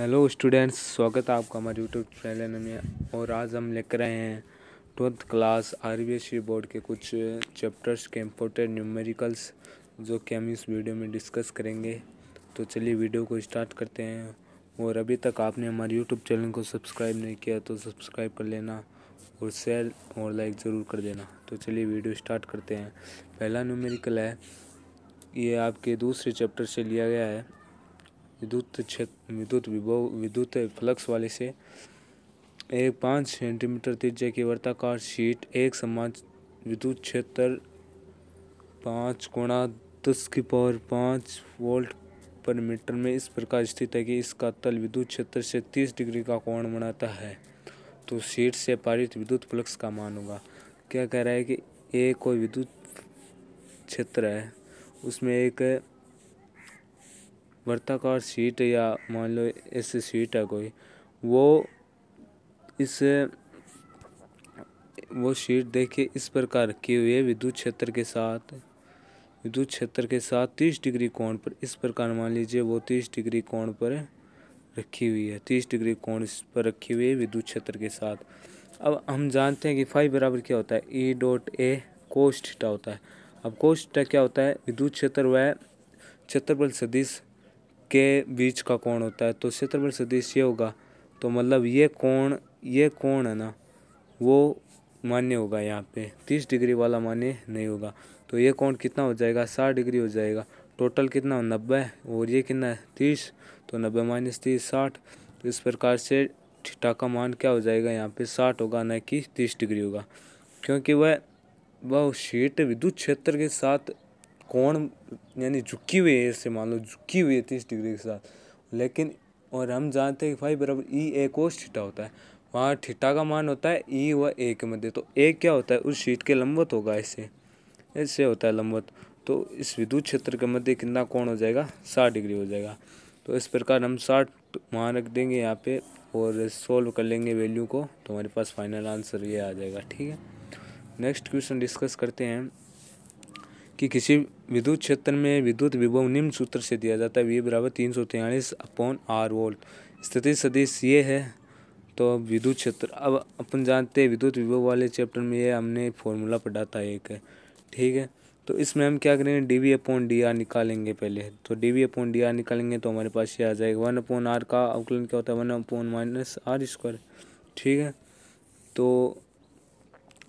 hello students स्वागत है आपका हमारे यूट्यूब चैनल में और आज हम लिख रहे हैं twelfth class R B e board के कुछ चैप्टर्स के इम्पोर्टेंट न्यूमेरिकल्स जो कि हम इस वीडियो में डिस्कस करेंगे तो चलिए वीडियो को स्टार्ट करते हैं और अभी तक आपने हमारे यूट्यूब चैनल को सब्सक्राइब नहीं किया तो सब्सक्राइब कर लेना और शेयर और लाइक ज़रूर कर देना तो चलिए वीडियो स्टार्ट करते हैं पहला न्यूमेरिकल है ये आपके दूसरे चैप्टर से लिया गया है विद्युत क्षेत्र विद्युत विभव विद्युत फ्लक्स वाले से एक पाँच सेंटीमीटर त्रिज्या की वर्ताकार शीट एक समान विद्युत क्षेत्र पाँच कोणा दस की पावर पाँच वोल्ट पर मीटर में इस प्रकार स्थित है कि इसका तल विद्युत क्षेत्र से तीस डिग्री का कोण बनाता है तो शीट से पारित विद्युत फ्लक्स का मान होगा क्या कह रहा है कि एक कोई विद्युत क्षेत्र है उसमें एक वर्ताकार सीट या मान लो ऐसे सीट है कोई वो इस वो शीट देखिए इस प्रकार रखी हुई है विद्युत क्षेत्र के साथ विद्युत क्षेत्र के साथ तीस डिग्री कोण पर इस प्रकार मान लीजिए वो तीस डिग्री कोण पर रखी हुई है तीस डिग्री कोण इस पर रखी हुई है विद्युत क्षेत्र के साथ अब हम जानते हैं कि फाइव बराबर क्या होता है ई डॉट ए कोस्टा होता है अब कोस्टा क्या होता है विद्युत क्षेत्र वह क्षेत्रफल सदिश के बीच का कोण होता है तो क्षेत्रफल सदिश ये होगा तो मतलब ये कोण ये कोण है ना वो मान्य होगा यहाँ पे तीस डिग्री वाला मान्य नहीं होगा तो ये कोण कितना हो जाएगा साठ डिग्री हो जाएगा टोटल कितना नब्बे और ये कितना है तीस तो नब्बे माइनस तीस साठ तो इस प्रकार से ठीठा का मान क्या हो जाएगा यहाँ पे साठ होगा न कि तीस डिग्री होगा क्योंकि वह वह शीट विद्युत क्षेत्र के साथ कौन यानी झुकी हुई है इससे मान लो झुकी हुई है तीस डिग्री के साथ लेकिन और हम जानते हैं कि फाइव बराबर ई ए को छिट्टा होता है वहाँ ठिट्टा का मान होता है ई व ए के मध्य तो ए क्या होता है उस शीट के लंबवत होगा इससे ऐसे होता है लंबवत तो इस विद्युत क्षेत्र के मध्य कितना कौन हो जाएगा साठ डिग्री हो जाएगा तो इस प्रकार हम साठ वहाँ रख देंगे यहाँ पे और सॉल्व कर लेंगे वैल्यू को तो हमारे पास फाइनल आंसर ये आ जाएगा ठीक है नेक्स्ट क्वेश्चन डिस्कस करते हैं कि किसी विद्युत क्षेत्र में विद्युत विभव निम्न सूत्र से दिया जाता है वी बराबर तीन सौ तेयलिस अपॉन आर वोल्ट स्थिति सदिश ये है तो अब विद्युत क्षेत्र अब अपन जानते हैं विद्युत विभव वाले चैप्टर में ये हमने फॉर्मूला पढ़ा था एक ठीक है तो इसमें हम क्या करेंगे D V upon D R निकालेंगे पहले तो D V upon D R निकालेंगे तो हमारे पास ये आ जाएगा वन अपॉन आर का अवकलन क्या होता है one upon minus R square ठीक है तो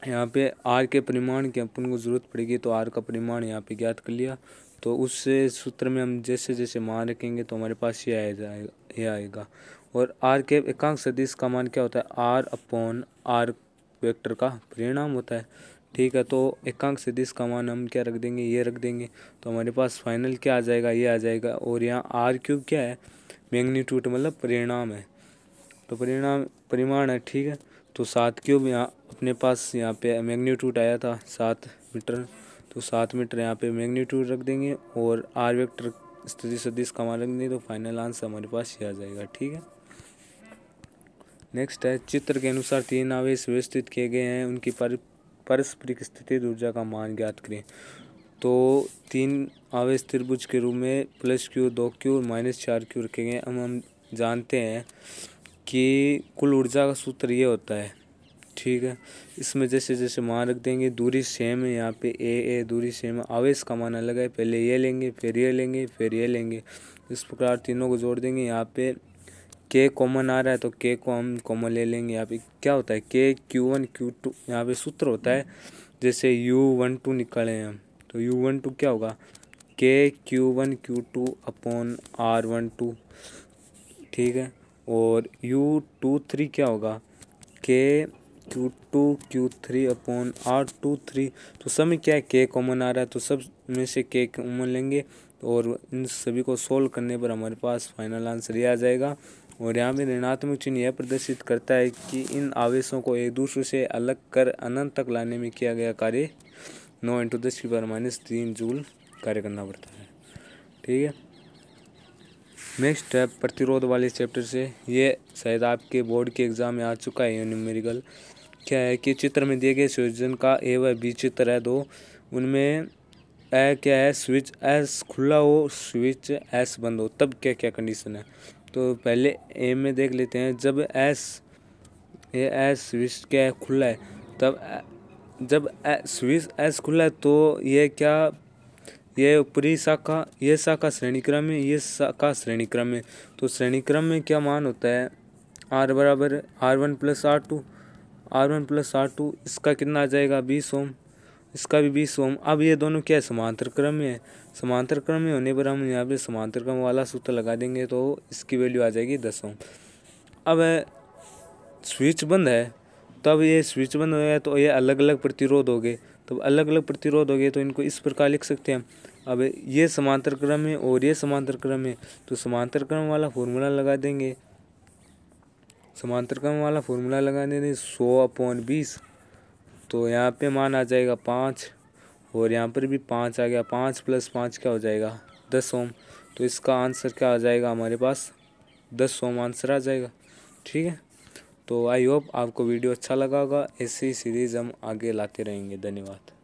यहाँ पे आर के परिमाण की अपन को ज़रूरत पड़ेगी तो आर का परिमाण यहाँ पे ज्ञात कर लिया तो उस सूत्र में हम जैसे जैसे मान रखेंगे तो हमारे पास ये आ जाएगा ये आएगा और आर के एकांक सदिश का मान क्या होता है आर अपॉन आर वेक्टर का परिणाम होता है ठीक है तो एकांक सदिश का मान हम क्या रख देंगे ये रख देंगे तो हमारे पास फाइनल क्या आ जाएगा ये आ जाएगा और यहाँ आर क्यूब क्या है मैग्नीट्यूड मतलब परिणाम है तो परिणाम परिमाण है ठीक है तो सात क्यूब यहाँ अपने पास यहाँ पे मैग्नीट्यूड आया था सात मीटर तो सात मीटर यहाँ पे मैग्नीट्यूड रख देंगे और आर वेक्टर स्थिति सदिश का मान रख देंगे तो फाइनल आंसर हमारे पास ये आ जाएगा ठीक है नेक्स्ट है चित्र के अनुसार तीन आवेश व्यवस्थित किए गए हैं उनकी पर पारस्परिक स्थिति ऊर्जा का मान ज्ञात करें तो तीन आवेश त्रिभुज के रूप में प्लस क्यू दो क्यू माइनस चार क्यू रखे गए हम हम जानते हैं कि कुल ऊर्जा का सूत्र ये होता है ठीक है इसमें जैसे जैसे मान रख देंगे दूरी सेम है यहाँ पे ए ए दूरी सेम है आवेश का मान अलग है पहले ये लेंगे फिर ये लेंगे फिर ये लेंगे इस प्रकार तीनों को जोड़ देंगे यहाँ पे के कॉमन आ रहा है तो के को हम कॉमन ले लेंगे यहाँ पे क्या होता है के क्यू वन क्यू टू यहाँ पे सूत्र होता है जैसे यू वन टू निकाले हम तो यू वन टू क्या होगा के Q one Q two upon R one two ठीक है और यू टू थ्री क्या होगा के Q two Q three upon R two three तो सब में क्या है के कॉमन आ रहा है तो सब में से के कॉमन लेंगे और इन सभी को सोल्व करने पर हमारे पास फाइनल आंसर ये आ जाएगा और यहाँ पे ऋणात्मक चिन्ह यह प्रदर्शित करता है कि इन आवेशों को एक दूसरे से अलग कर अनंत तक लाने में किया गया कार्य नौ इंटू दस की बार माइनस तीन जूल कार्य करना पड़ता है ठीक है नेक्स्ट है प्रतिरोध वाले चैप्टर से ये शायद आपके बोर्ड के एग्ज़ाम में आ चुका है न्यूमेरिकल क्या है कि चित्र में दिए गए सोजन का ए व बी चित्र है दो उनमें ए क्या है स्विच एस खुला हो स्विच एस बंद हो तब क्या क्या कंडीशन है तो पहले ए में देख लेते हैं जब एस ए एस स्विच क्या है खुला है तब जब स्विच एस खुला है तो ये क्या यह ऊपरी शाखा यह शाखा श्रेणी क्रम है यह शाखा श्रेणी क्रम है तो श्रेणी क्रम में क्या मान होता है आर बराबर R one plus R two R one plus R two इसका कितना आ जाएगा बीस ओम इसका भी बीस ओम अब ये दोनों क्या है समांतर क्रम में है समांतर क्रम में होने पर हम यहाँ पे समांतर क्रम वाला सूत्र लगा देंगे तो इसकी वैल्यू आ जाएगी दस ओम अब स्विच बंद है तब ये स्विच बंद हो गया तो ये अलग अलग प्रतिरोध हो गए तो अलग अलग प्रतिरोध हो गए तो इनको इस प्रकार लिख सकते हैं अब ये समांतर क्रम है और ये समांतर क्रम है तो समांतर क्रम वाला फॉर्मूला लगा देंगे समांतर क्रम वाला फॉर्मूला लगा देंगे सौ अपॉन बीस तो यहाँ पे मान आ जाएगा पाँच और यहाँ पर भी पाँच आ गया पाँच प्लस पाँच क्या हो जाएगा दस ओम तो इसका आंसर क्या आ जाएगा हमारे पास दस ओम आंसर आ जाएगा ठीक है तो आई होप आपको वीडियो अच्छा लगा होगा ऐसी सीरीज़ हम आगे लाते रहेंगे धन्यवाद